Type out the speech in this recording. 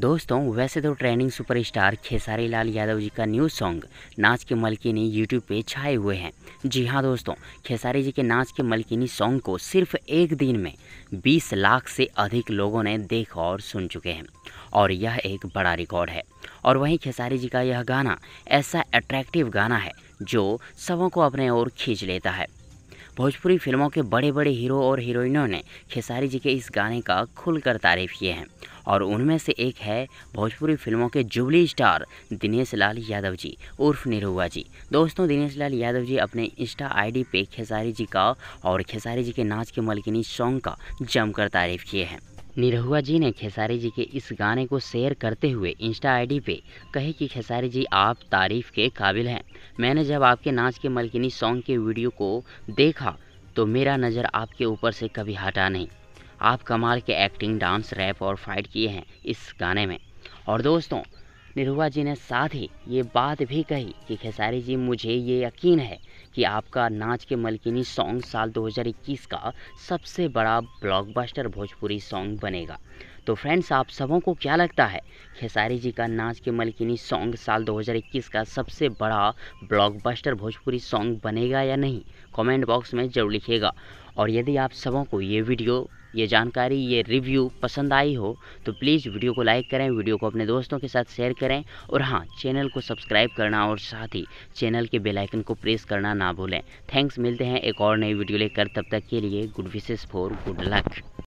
दोस्तों वैसे तो ट्रेंडिंग सुपरस्टार खेसारी लाल यादव जी का न्यू सॉन्ग नाच के मलकिनी यूट्यूब पे छाए हुए हैं जी हाँ दोस्तों खेसारी जी के नाच के मलकिनी सॉन्ग को सिर्फ एक दिन में 20 लाख से अधिक लोगों ने देखा और सुन चुके हैं और यह एक बड़ा रिकॉर्ड है और वहीं खेसारी जी का यह गाना ऐसा अट्रैक्टिव गाना है जो सबों को अपने ओर खींच लेता है भोजपुरी फिल्मों के बड़े बड़े हीरो और हीरोइनों ने खेसारी जी के इस गाने का खुलकर तारीफ किए हैं और उनमें से एक है भोजपुरी फिल्मों के जुबली स्टार दिनेश लाल यादव जी उर्फ निरुआ जी दोस्तों दिनेश लाल यादव जी अपने इंस्टा आईडी पे खेसारी जी का और खेसारी जी के नाच के मलकिनी सॉन्ग का जमकर तारीफ किए हैं निरहुआ जी ने खेसारी जी के इस गाने को शेयर करते हुए इंस्टा आईडी पे कहे कि खेसारी जी आप तारीफ़ के काबिल हैं मैंने जब आपके नाच के मलकिनी सॉन्ग के वीडियो को देखा तो मेरा नज़र आपके ऊपर से कभी हटा नहीं आप कमाल के एक्टिंग डांस रैप और फाइट किए हैं इस गाने में और दोस्तों निरुआ जी ने साथ ही ये बात भी कही कि खेसारी जी मुझे ये यकीन है कि आपका नाच के मलकिनी सॉन्ग साल 2021 का सबसे बड़ा ब्लॉकबस्टर भोजपुरी सॉन्ग बनेगा तो फ्रेंड्स आप सबों को क्या लगता है खेसारी जी का नाच के मलकिनी सॉन्ग साल 2021 का सबसे बड़ा ब्लॉकबस्टर भोजपुरी सॉन्ग बनेगा या नहीं कमेंट बॉक्स में ज़रूर लिखिएगा और यदि आप सबों को ये वीडियो ये जानकारी ये रिव्यू पसंद आई हो तो प्लीज़ वीडियो को लाइक करें वीडियो को अपने दोस्तों के साथ शेयर करें और हाँ चैनल को सब्सक्राइब करना और साथ ही चैनल के बेलाइकन को प्रेस करना ना भूलें थैंक्स मिलते हैं एक और नई वीडियो लेकर तब तक के लिए good wishes for good luck